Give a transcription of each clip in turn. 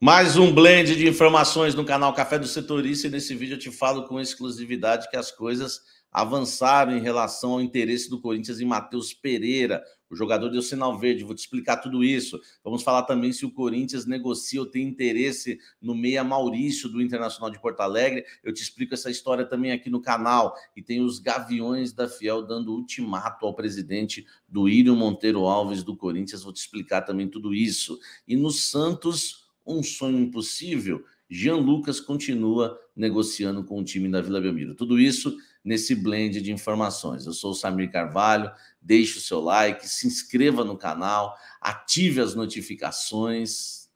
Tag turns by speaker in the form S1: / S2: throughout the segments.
S1: Mais um blend de informações no canal Café do Setorista e nesse vídeo eu te falo com exclusividade que as coisas avançaram em relação ao interesse do Corinthians em Matheus Pereira. O jogador deu sinal verde, vou te explicar tudo isso. Vamos falar também se o Corinthians negocia ou tem interesse no meia Maurício do Internacional de Porto Alegre. Eu te explico essa história também aqui no canal. E tem os Gaviões da Fiel dando ultimato ao presidente do Írio Monteiro Alves do Corinthians. Vou te explicar também tudo isso. E no Santos um sonho impossível, Jean Lucas continua negociando com o time da Vila Belmiro. Tudo isso nesse blend de informações. Eu sou o Samir Carvalho, deixe o seu like, se inscreva no canal, ative as notificações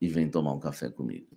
S1: e vem tomar um café comigo.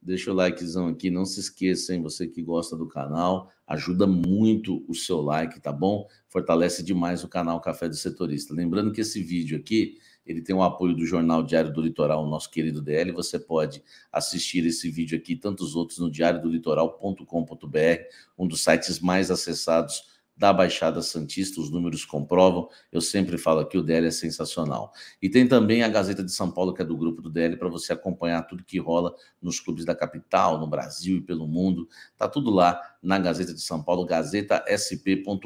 S1: deixa o likezão aqui, não se esqueça, hein, você que gosta do canal, ajuda muito o seu like, tá bom? Fortalece demais o canal Café do Setorista. Lembrando que esse vídeo aqui, ele tem o apoio do Jornal Diário do Litoral, nosso querido DL, você pode assistir esse vídeo aqui e tantos outros no diariodolitoral.com.br, um dos sites mais acessados da Baixada Santista, os números comprovam. Eu sempre falo que o DL é sensacional. E tem também a Gazeta de São Paulo, que é do grupo do DL, para você acompanhar tudo que rola nos clubes da capital, no Brasil e pelo mundo. Tá tudo lá na Gazeta de São Paulo, gazetasp.com.br,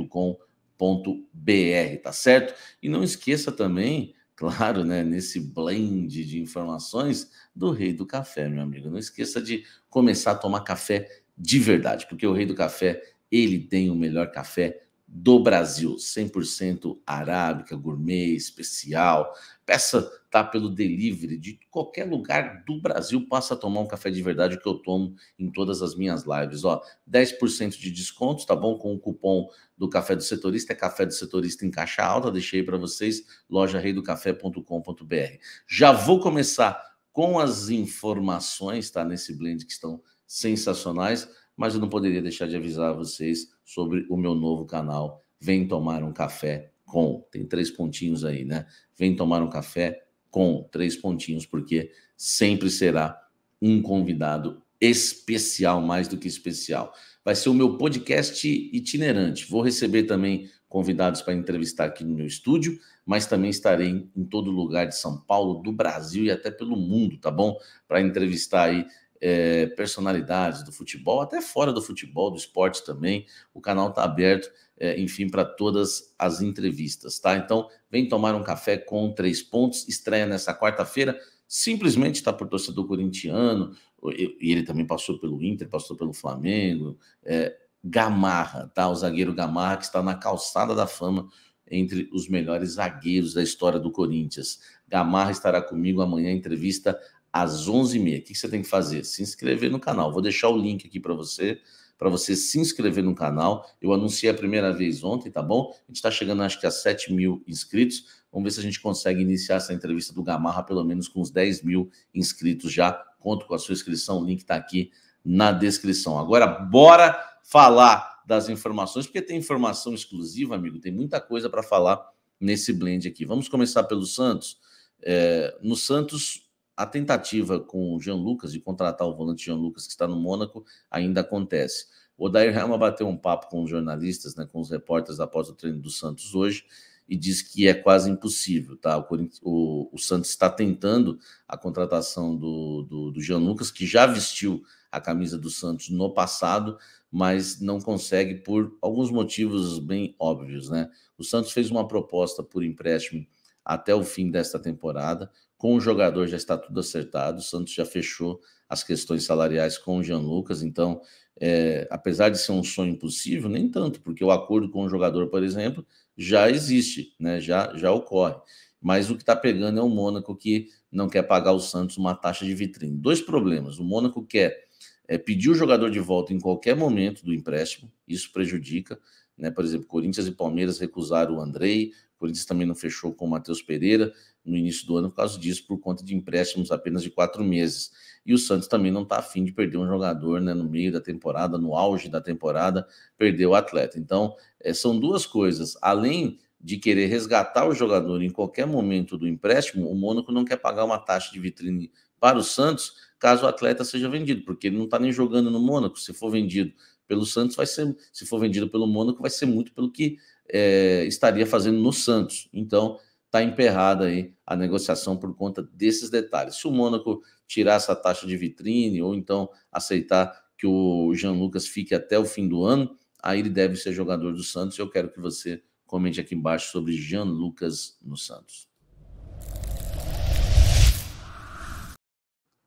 S1: tá certo? E não esqueça também claro, né, nesse blend de informações do Rei do Café, meu amigo. Não esqueça de começar a tomar café de verdade, porque o Rei do Café, ele tem o melhor café do Brasil, 100% arábica, gourmet, especial. Peça tá pelo delivery de qualquer lugar do Brasil, passa a tomar um café de verdade que eu tomo em todas as minhas lives, ó. 10% de desconto, tá bom? Com o cupom do Café do Setorista, é Café do Setorista em caixa alta, deixei para vocês lojareidocafé.com.br. Já vou começar com as informações, tá nesse blend que estão sensacionais, mas eu não poderia deixar de avisar vocês sobre o meu novo canal. Vem tomar um café com. Tem três pontinhos aí, né? Vem tomar um café com três pontinhos, porque sempre será um convidado especial, mais do que especial. Vai ser o meu podcast itinerante. Vou receber também convidados para entrevistar aqui no meu estúdio, mas também estarei em, todo lugar de São Paulo, do Brasil e até pelo mundo, tá bom? Para entrevistar aí é, personalidades do futebol, até fora do futebol, do esporte também. O canal está aberto, é, enfim, para todas as entrevistas, tá? Então, vem tomar um café com três pontos, estreia nessa quarta-feira. Simplesmente está por torcedor corintiano, e ele também passou pelo Inter, passou pelo Flamengo. É, Gamarra, tá? O zagueiro Gamarra, que está na calçada da fama entre os melhores zagueiros da história do Corinthians. Gamarra estará comigo amanhã, entrevista às 11h30. O que você tem que fazer? Se inscrever no canal. Vou deixar o link aqui para você, para você se inscrever no canal. Eu anunciei a primeira vez ontem, tá bom? A gente está chegando, acho que, a 7 mil inscritos. Vamos ver se a gente consegue iniciar essa entrevista do Gamarra, pelo menos com os 10 mil inscritos já. Conto com a sua inscrição, o link está aqui na descrição. Agora, bora falar das informações, porque tem informação exclusiva, amigo, tem muita coisa para falar nesse blend aqui. Vamos começar pelo Santos. É, no Santos, a tentativa com o Jean Lucas de contratar o volante Jean Lucas, que está no Mônaco, ainda acontece. O Dair Helma bateu um papo com os jornalistas, né, com os repórteres após o treino do Santos hoje, e disse que é quase impossível, tá? O, o, o Santos está tentando a contratação do, do, do Jean Lucas, que já vestiu a camisa do Santos no passado, mas não consegue por alguns motivos bem óbvios, né? O Santos fez uma proposta por empréstimo até o fim desta temporada. Com o jogador já está tudo acertado, o Santos já fechou as questões salariais com o Jean Lucas, então, é, apesar de ser um sonho impossível, nem tanto, porque o acordo com o jogador, por exemplo, já existe, né? já, já ocorre. Mas o que está pegando é o Mônaco que não quer pagar o Santos uma taxa de vitrine. Dois problemas. O Mônaco quer é, pedir o jogador de volta em qualquer momento do empréstimo, isso prejudica. Né? Por exemplo, Corinthians e Palmeiras recusaram o Andrei, Corinthians também não fechou com o Matheus Pereira no início do ano por causa disso, por conta de empréstimos apenas de quatro meses. E o Santos também não está afim de perder um jogador né, no meio da temporada, no auge da temporada, perder o atleta. Então, é, são duas coisas. Além de querer resgatar o jogador em qualquer momento do empréstimo, o Mônaco não quer pagar uma taxa de vitrine para o Santos caso o atleta seja vendido, porque ele não está nem jogando no Mônaco. Se for vendido pelo Santos, vai ser, se for vendido pelo Mônaco, vai ser muito pelo que é, estaria fazendo no Santos. Então, está emperrada aí a negociação por conta desses detalhes. Se o Mônaco tirar essa taxa de vitrine ou então aceitar que o Jean Lucas fique até o fim do ano, aí ele deve ser jogador do Santos. Eu quero que você comente aqui embaixo sobre Jean Lucas no Santos.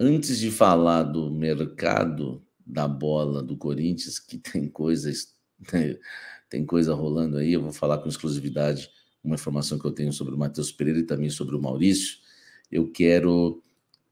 S1: Antes de falar do mercado da bola do Corinthians, que tem coisas tem coisa rolando aí, eu vou falar com exclusividade uma informação que eu tenho sobre o Matheus Pereira e também sobre o Maurício, eu quero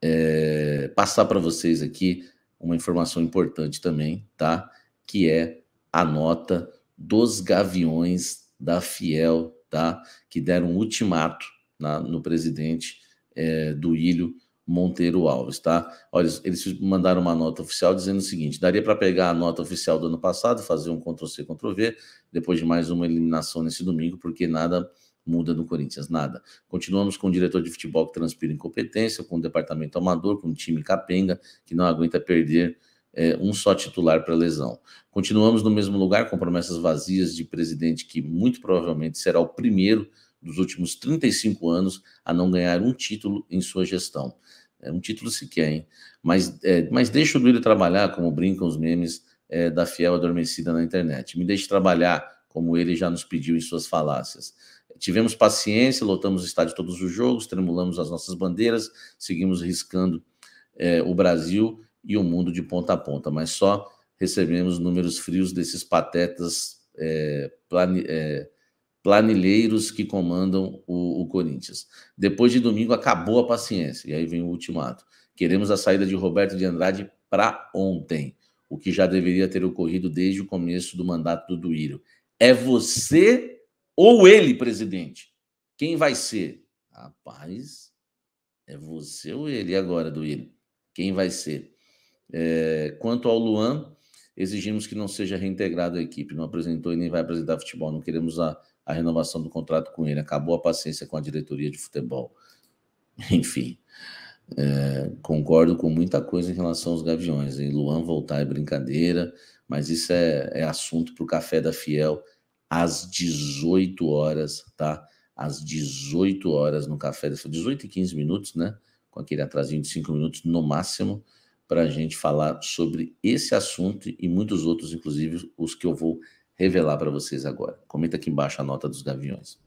S1: é, passar para vocês aqui uma informação importante também, tá? Que é a nota dos gaviões da Fiel, tá? Que deram um ultimato na, no presidente é, do Ilho Monteiro Alves, tá? Olha, eles mandaram uma nota oficial dizendo o seguinte: daria para pegar a nota oficial do ano passado, fazer um Ctrl C, Ctrl V, depois de mais uma eliminação nesse domingo, porque nada muda no Corinthians, nada. Continuamos com o diretor de futebol que transpira incompetência, com o departamento amador, com o time capenga, que não aguenta perder é, um só titular para lesão. Continuamos no mesmo lugar, com promessas vazias de presidente que muito provavelmente será o primeiro dos últimos 35 anos a não ganhar um título em sua gestão. É um título sequer, hein? Mas, é, mas deixa o Duílio trabalhar, como brincam os memes é, da fiel adormecida na internet. Me deixe trabalhar, como ele já nos pediu em suas falácias. Tivemos paciência, lotamos o estádio todos os jogos, tremulamos as nossas bandeiras, seguimos riscando é, o Brasil e o mundo de ponta a ponta, mas só recebemos números frios desses patetas é, é, planilheiros que comandam o, o, Corinthians. Depois de domingo, acabou a paciência, e aí vem o ultimato. Queremos a saída de Roberto de Andrade para ontem, o que já deveria ter ocorrido desde o começo do mandato do Duírio. É você ou ele presidente. Quem vai ser? Rapaz, é você ou ele? agora, do ele? Quem vai ser? É, quanto ao Luan, exigimos que não seja reintegrado à equipe. Não apresentou e nem vai apresentar futebol. Não queremos a, a renovação do contrato com ele. Acabou a paciência com a diretoria de futebol. Enfim, é, concordo com muita coisa em relação aos Gaviões. Em Luan voltar é brincadeira, mas isso é, é assunto para o Café da Fiel às 18 horas, tá? Às 18 horas no Café 18 e 15 minutos, né? Com aquele atrasinho de 5 minutos no máximo, para a gente falar sobre esse assunto e muitos outros, inclusive os que eu vou revelar para vocês agora. Comenta aqui embaixo a nota dos gaviões.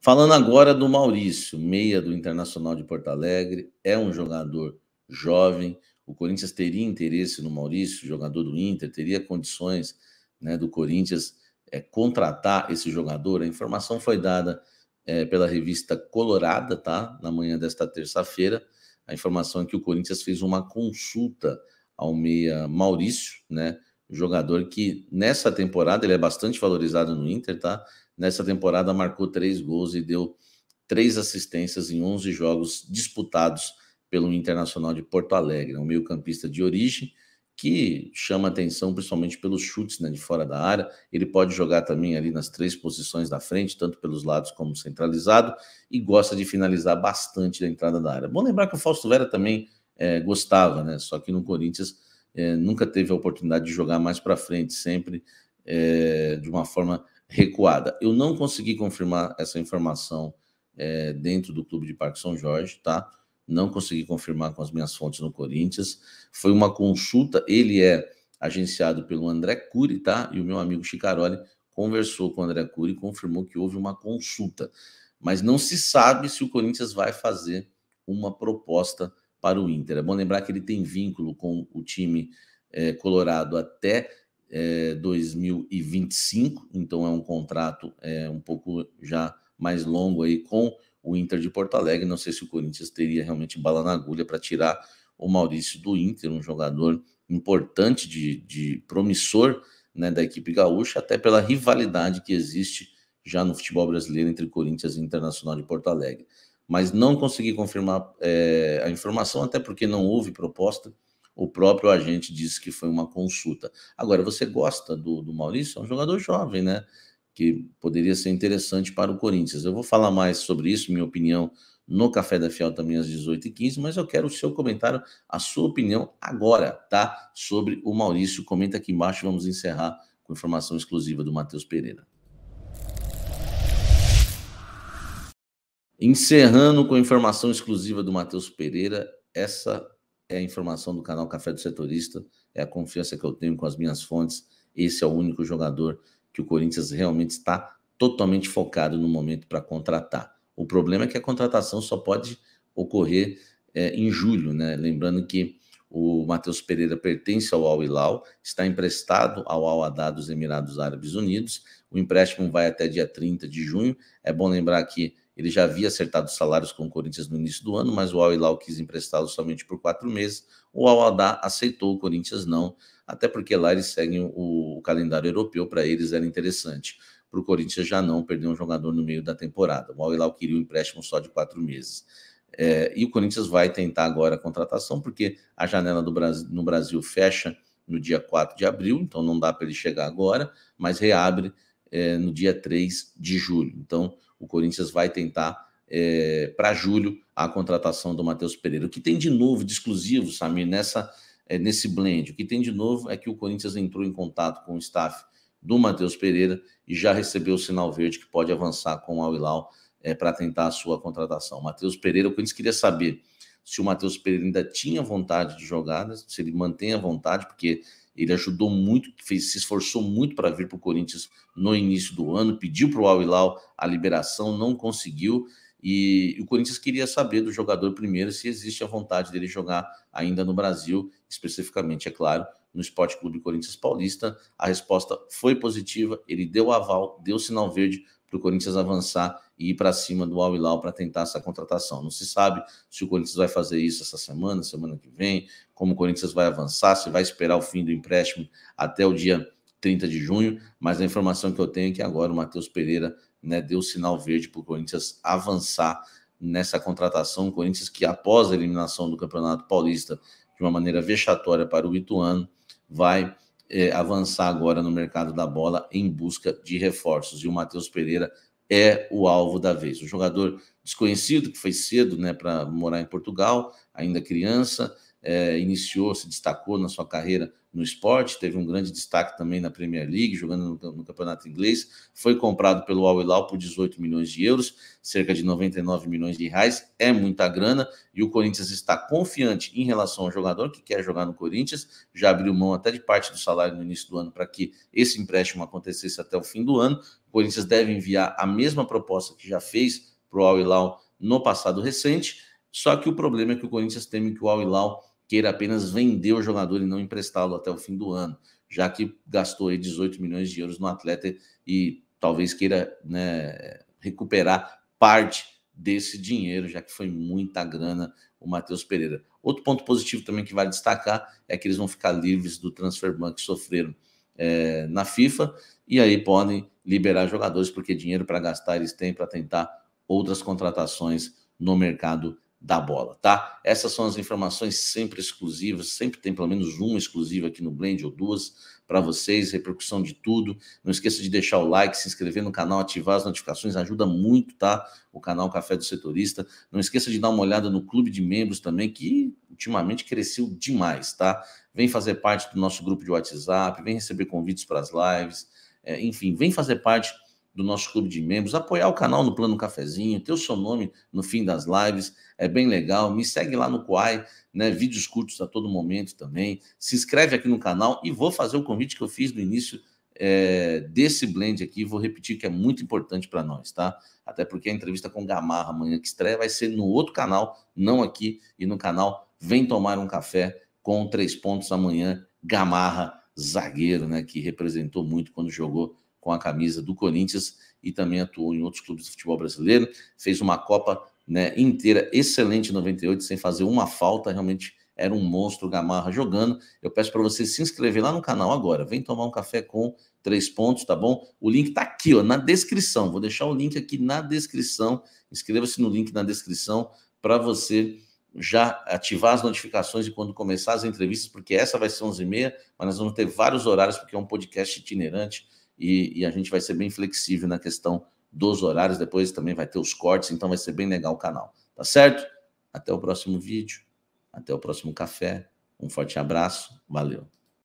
S1: Falando agora do Maurício, meia do Internacional de Porto Alegre, é um jogador jovem, o Corinthians teria interesse no Maurício, jogador do Inter, teria condições né, do Corinthians é, contratar esse jogador? A informação foi dada é, pela revista Colorada, tá? Na manhã desta terça-feira. A informação é que o Corinthians fez uma consulta ao meia Maurício, né? Jogador que nessa temporada ele é bastante valorizado no Inter, tá? Nessa temporada marcou três gols e deu três assistências em 11 jogos disputados pelo Internacional de Porto Alegre, um meio-campista de origem que chama atenção principalmente pelos chutes né, de fora da área. Ele pode jogar também ali nas três posições da frente, tanto pelos lados como centralizado, e gosta de finalizar bastante da entrada da área. Bom lembrar que o Fausto Vera também é, gostava, né? Só que no Corinthians é, nunca teve a oportunidade de jogar mais para frente, sempre é, de uma forma recuada. Eu não consegui confirmar essa informação dentro do clube de Parque São Jorge, tá? não consegui confirmar com as minhas fontes no Corinthians. Foi uma consulta, ele é agenciado pelo André Cury, tá? E o meu amigo Chicaroli conversou com o André Cury e confirmou que houve uma consulta. Mas não se sabe se o Corinthians vai fazer uma proposta para o Inter. É bom lembrar que ele tem vínculo com o time é, colorado até é, 2025, então é um contrato é, um pouco já mais longo aí com o Inter de Porto Alegre. Não sei se o Corinthians teria realmente bala na agulha para tirar o Maurício do Inter, um jogador importante, de, de promissor né, da equipe gaúcha, até pela rivalidade que existe já no futebol brasileiro entre Corinthians e Internacional de Porto Alegre. Mas não consegui confirmar é, a informação, até porque não houve proposta. O próprio agente disse que foi uma consulta. Agora, você gosta do, do Maurício? É um jogador jovem, né? que poderia ser interessante para o Corinthians. Eu vou falar mais sobre isso, minha opinião, no Café da Fiel também às 18h15, mas eu quero o seu comentário, a sua opinião agora, tá? Sobre o Maurício. Comenta aqui embaixo, vamos encerrar com informação exclusiva do Matheus Pereira. Encerrando com informação exclusiva do Matheus Pereira, essa é a informação do canal Café do Setorista, é a confiança que eu tenho com as minhas fontes. Esse é o único jogador que o Corinthians realmente está totalmente focado no momento para contratar. O problema é que a contratação só pode ocorrer é, em julho, né? Lembrando que o Matheus Pereira pertence ao Al Hilal, está emprestado ao Al Haddad dos Emirados Árabes Unidos. O empréstimo vai até dia 30 de junho. É bom lembrar que ele já havia acertado salários com o Corinthians no início do ano, mas o Al Hilal quis emprestá-lo somente por quatro meses. O Al Haddad aceitou, o Corinthians não até porque lá eles seguem o, o calendário europeu, para eles era interessante. Para o Corinthians já não, perder um jogador no meio da temporada. O al queria um empréstimo só de quatro meses. É, e o Corinthians vai tentar agora a contratação, porque a janela do Brasil, no Brasil fecha no dia 4 de abril, então não dá para ele chegar agora, mas reabre é, no dia 3 de julho. Então o Corinthians vai tentar é, para julho a contratação do Matheus Pereira. O que tem de novo, de exclusivo, Samir, nessa é, nesse blend. O que tem de novo é que o Corinthians entrou em contato com o staff do Matheus Pereira e já recebeu o sinal verde que pode avançar com o Al-Hilal é, para tentar a sua contratação. Matheus Pereira, o Corinthians queria saber se o Matheus Pereira ainda tinha vontade de jogar, né, se ele mantém a vontade, porque ele ajudou muito, fez, se esforçou muito para vir para o Corinthians no início do ano, pediu para o Al-Hilal a liberação, não conseguiu. E o Corinthians queria saber do jogador primeiro se existe a vontade dele jogar ainda no Brasil, especificamente, é claro, no Esporte Clube Corinthians Paulista. A resposta foi positiva, ele deu aval, deu sinal verde para o Corinthians avançar e ir para cima do Al-Hilal para tentar essa contratação. Não se sabe se o Corinthians vai fazer isso essa semana, semana que vem, como o Corinthians vai avançar, se vai esperar o fim do empréstimo até o dia 30 de junho, mas a informação que eu tenho é que agora o Matheus Pereira né, deu sinal verde para o Corinthians avançar nessa contratação. O Corinthians, que após a eliminação do Campeonato Paulista de uma maneira vexatória para o Ituano, vai é, avançar agora no mercado da bola em busca de reforços. E o Matheus Pereira é o alvo da vez. Um jogador desconhecido que foi cedo né, para morar em Portugal, ainda criança, é, iniciou, se destacou na sua carreira no esporte, teve um grande destaque também na Premier League, jogando no, no campeonato inglês, foi comprado pelo Al Hilal por 18 milhões de euros, cerca de 99 milhões de reais, é muita grana, e o Corinthians está confiante em relação ao jogador que quer jogar no Corinthians, já abriu mão até de parte do salário no início do ano para que esse empréstimo acontecesse até o fim do ano, o Corinthians deve enviar a mesma proposta que já fez para o Al Hilal no passado recente, só que o problema é que o Corinthians teme que o Al Hilal queira apenas vender o jogador e não emprestá-lo até o fim do ano, já que gastou aí 18 milhões de euros no atleta e talvez queira né, recuperar parte desse dinheiro, já que foi muita grana o Matheus Pereira. Outro ponto positivo também que vale destacar é que eles vão ficar livres do transfer ban que sofreram é, na FIFA e aí podem liberar jogadores, porque dinheiro para gastar eles têm para tentar outras contratações no mercado da bola, tá? Essas são as informações sempre exclusivas, sempre tem pelo menos uma exclusiva aqui no Blend ou duas para vocês, repercussão de tudo. Não esqueça de deixar o like, se inscrever no canal, ativar as notificações, ajuda muito, tá? O canal Café do Setorista. Não esqueça de dar uma olhada no clube de membros também, que ultimamente cresceu demais, tá? Vem fazer parte do nosso grupo de WhatsApp, vem receber convites para as lives, é, enfim, vem fazer parte do nosso clube de membros, apoiar o canal no Plano Cafezinho, ter o seu nome no fim das lives, é bem legal. Me segue lá no Quai, né? Vídeos curtos a todo momento também. Se inscreve aqui no canal e vou fazer o convite que eu fiz no início é, desse blend aqui, vou repetir que é muito importante para nós, tá? Até porque a entrevista com Gamarra amanhã que estreia vai ser no outro canal, não aqui, e no canal Vem Tomar um Café com três pontos amanhã, Gamarra, zagueiro, né? Que representou muito quando jogou com a camisa do Corinthians e também atuou em outros clubes de futebol brasileiro. Fez uma Copa né, inteira excelente em 98, sem fazer uma falta, realmente era um monstro Gamarra jogando. Eu peço para você se inscrever lá no canal agora. Vem tomar um café com três pontos, tá bom? O link tá aqui, ó, na descrição. Vou deixar o link aqui na descrição. Inscreva-se no link na descrição para você já ativar as notificações e quando começar as entrevistas, porque essa vai ser 11h30, mas nós vamos ter vários horários, porque é um podcast itinerante e, e a gente vai ser bem flexível na questão dos horários. Depois também vai ter os cortes, então vai ser bem legal o canal. Tá certo? Até o próximo vídeo, até o próximo café. Um forte abraço, valeu.